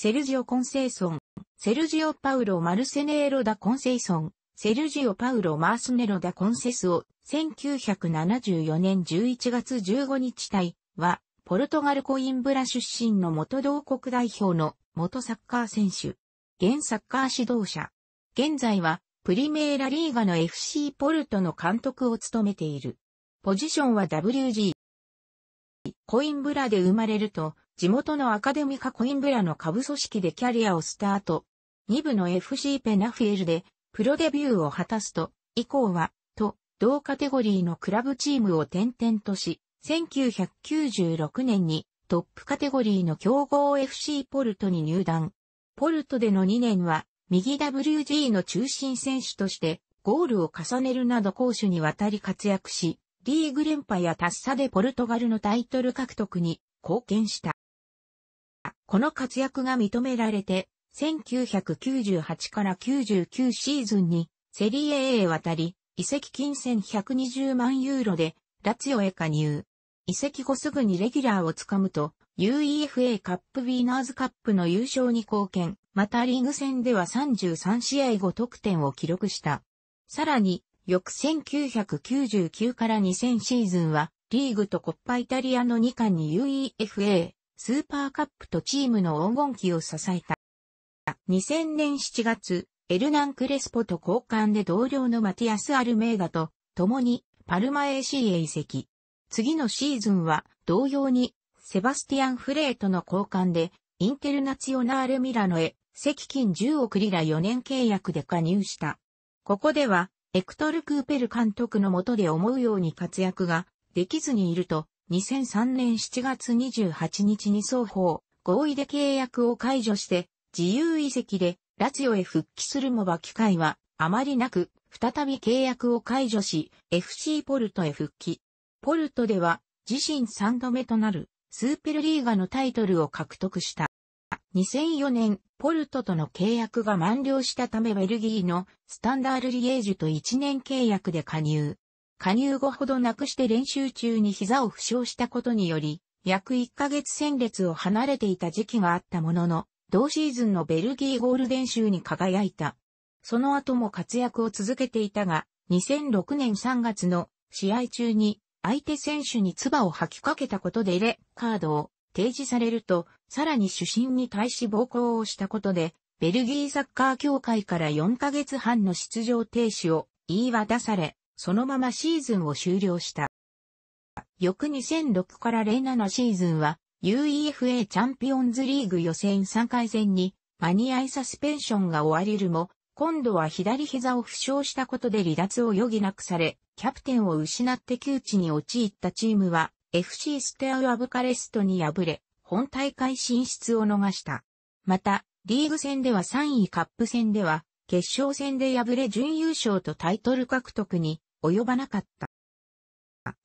セルジオ・コンセイソン、セルジオ・パウロ・マルセネーロ・ダ・コンセイソン、セルジオ・パウロ・マースネロ・ダ・コンセスを1974年11月15日対は、ポルトガルコインブラ出身の元同国代表の元サッカー選手、現サッカー指導者。現在は、プリメーラリーガの FC ポルトの監督を務めている。ポジションは WG。コインブラで生まれると、地元のアカデミカコインブラの下部組織でキャリアをスタート。2部の FC ペナフィエルでプロデビューを果たすと、以降は、と、同カテゴリーのクラブチームを転々とし、1996年にトップカテゴリーの強豪 FC ポルトに入団。ポルトでの2年は、右 WG の中心選手としてゴールを重ねるなど攻守にわたり活躍し、リーグ連覇や達者でポルトガルのタイトル獲得に貢献した。この活躍が認められて、1998から99シーズンにセリエ A へ渡り、移籍金1120万ユーロでラツヨへ加入。移籍後すぐにレギュラーをつかむと、UEFA カップウィーナーズカップの優勝に貢献、またリーグ戦では33試合後得点を記録した。さらに、翌1999から2000シーズンは、リーグとコッパイタリアの2冠に UEFA、スーパーカップとチームの黄金期を支えた。2000年7月、エルナン・クレスポと交換で同僚のマティアス・アルメーダと共にパルマ AC へ移籍。次のシーズンは同様にセバスティアン・フレートの交換でインテルナツヨオナール・ミラノへ赤金10億リラ4年契約で加入した。ここではエクトル・クーペル監督のもとで思うように活躍ができずにいると2003年7月28日に双方、合意で契約を解除して、自由移籍で、ラツィオへ復帰するもば機会は、あまりなく、再び契約を解除し、FC ポルトへ復帰。ポルトでは、自身3度目となる、スーペルリーガのタイトルを獲得した。2004年、ポルトとの契約が満了したためベルギーのスタンダールリエージュと1年契約で加入。加入後ほどなくして練習中に膝を負傷したことにより、約1ヶ月戦列を離れていた時期があったものの、同シーズンのベルギーゴールデン州に輝いた。その後も活躍を続けていたが、2006年3月の試合中に相手選手に唾を吐きかけたことでレカードを提示されると、さらに主審に対し暴行をしたことで、ベルギーサッカー協会から4ヶ月半の出場停止を言い渡され、そのままシーズンを終了した。翌2006から07シーズンは UEFA チャンピオンズリーグ予選3回戦に間に合いサスペンションが終わりるも、今度は左膝を負傷したことで離脱を余儀なくされ、キャプテンを失って窮地に陥ったチームは FC ステアウアブカレストに敗れ、本大会進出を逃した。また、リーグ戦では3位カップ戦では、決勝戦で敗れ準優勝とタイトル獲得に及ばなかった。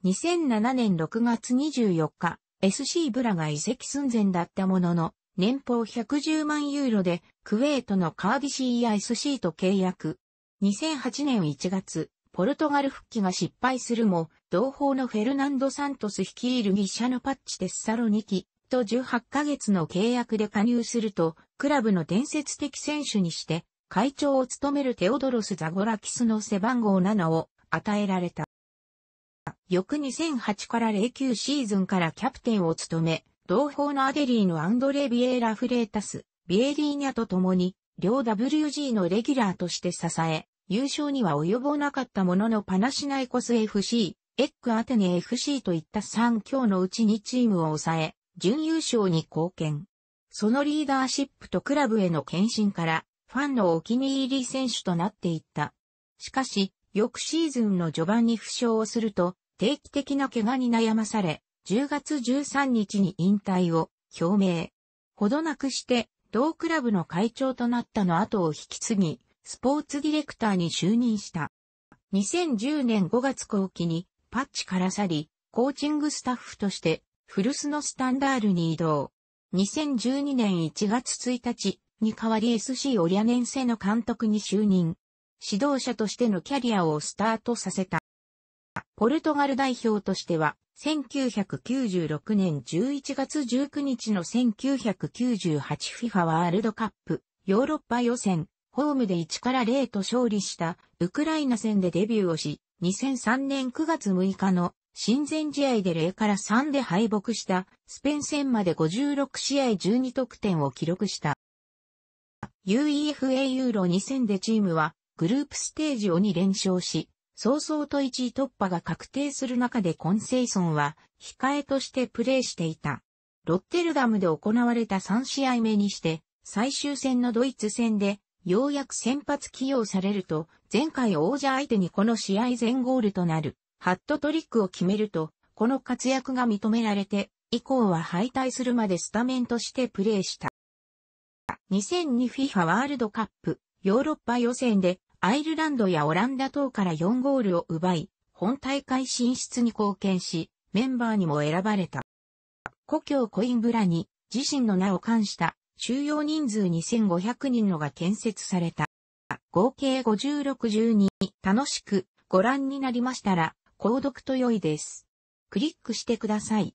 2007年6月24日、SC ブラが移籍寸前だったものの、年俸110万ユーロで、クウェートのカーディ CESC と契約。2008年1月、ポルトガル復帰が失敗するも、同胞のフェルナンド・サントス率いるギシャのパッチ・テッサロニキと18ヶ月の契約で加入すると、クラブの伝説的選手にして、会長を務めるテオドロス・ザゴラキスの背番号7を与えられた。翌2008から09シーズンからキャプテンを務め、同胞のアデリーのアンドレ・ビエーラ・フレータス、ビエリーニャと共に、両 WG のレギュラーとして支え、優勝には及ぼなかったもののパナシナイコス FC、エッグアテネ FC といった3強のうちにチームを抑え、準優勝に貢献。そのリーダーシップとクラブへの献身から、ファンのお気に入り選手となっていった。しかし、翌シーズンの序盤に負傷をすると、定期的な怪我に悩まされ、10月13日に引退を表明。ほどなくして、同クラブの会長となったの後を引き継ぎ、スポーツディレクターに就任した。2010年5月後期に、パッチから去り、コーチングスタッフとして、古巣のスタンダールに移動。2012年1月1日に代わり SC オリアネンセの監督に就任。指導者としてのキャリアをスタートさせた。ポルトガル代表としては、1996年11月19日の 1998FIFA ワールドカップヨーロッパ予選、ホームで1から0と勝利したウクライナ戦でデビューをし、2003年9月6日の親善試合で0から3で敗北したスペイン戦まで56試合12得点を記録した。UEFA ユーロ2000でチームはグループステージを2連勝し、早々と1位突破が確定する中でコンセイソンは控えとしてプレーしていた。ロッテルダムで行われた3試合目にして、最終戦のドイツ戦で、ようやく先発起用されると、前回王者相手にこの試合全ゴールとなる、ハットトリックを決めると、この活躍が認められて、以降は敗退するまでスタメンとしてプレーした。2002FIFA ワールドカップヨーロッパ予選でアイルランドやオランダ等から4ゴールを奪い、本大会進出に貢献し、メンバーにも選ばれた。故郷コインブラに自身の名を冠した収容人数2500人のが建設された。合計5612楽しくご覧になりましたら、購読と良いです。クリックしてください。